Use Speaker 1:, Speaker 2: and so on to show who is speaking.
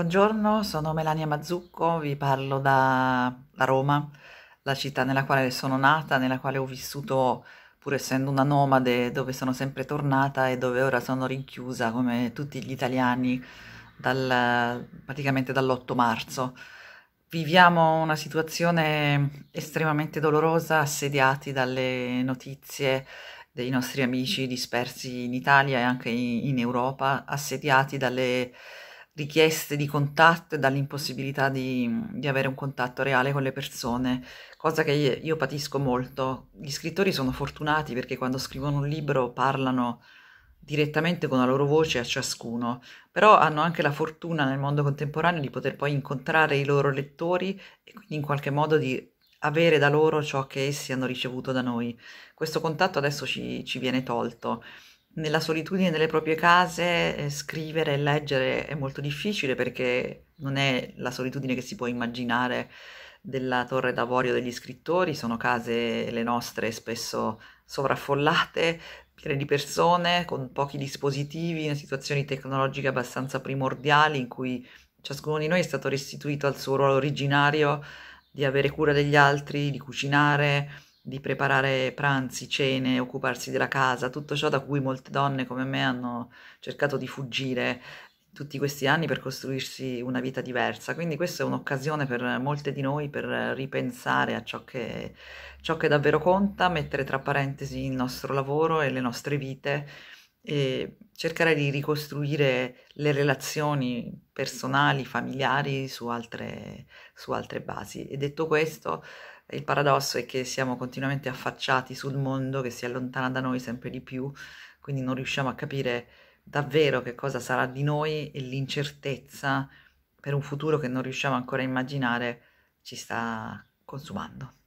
Speaker 1: buongiorno, sono Melania Mazzucco, vi parlo da, da, Roma, la città nella quale sono nata, nella quale ho vissuto pur essendo una nomade, dove sono sempre tornata e dove ora sono rinchiusa come tutti gli italiani dal, praticamente dall'8 marzo. Viviamo una situazione estremamente dolorosa, assediati dalle notizie dei nostri amici dispersi in Italia e anche in, in Europa, assediati dalle richieste di contatto e dall'impossibilità di, di, avere un contatto reale con le persone, cosa che io patisco molto. Gli scrittori sono fortunati perché quando scrivono un libro parlano direttamente con la loro voce a ciascuno, però hanno anche la fortuna nel mondo contemporaneo di poter poi incontrare i loro lettori e quindi in qualche modo di avere da loro ciò che essi hanno ricevuto da noi. Questo contatto adesso ci, ci viene tolto nella solitudine delle proprie case eh, scrivere e leggere è molto difficile perché non è la solitudine che si può immaginare della Torre d'Avorio degli scrittori, sono case le nostre spesso sovraffollate, piene di persone, con pochi dispositivi, in situazioni tecnologiche abbastanza primordiali in cui ciascuno di noi è stato restituito al suo ruolo originario di avere cura degli altri, di cucinare, di preparare pranzi, cene, occuparsi della casa, tutto ciò da cui molte donne come me hanno cercato di fuggire tutti questi anni per costruirsi una vita diversa. Quindi questa è un'occasione per molte di noi per ripensare a ciò che, ciò che davvero conta, mettere tra parentesi il nostro lavoro e le nostre vite e cercare di ricostruire le relazioni personali, familiari su altre, su altre basi. E detto questo, il paradosso è che siamo continuamente affacciati sul mondo che si allontana da noi sempre di più, quindi non riusciamo a capire davvero che cosa sarà di noi e l'incertezza per un futuro che non riusciamo ancora a immaginare ci sta consumando.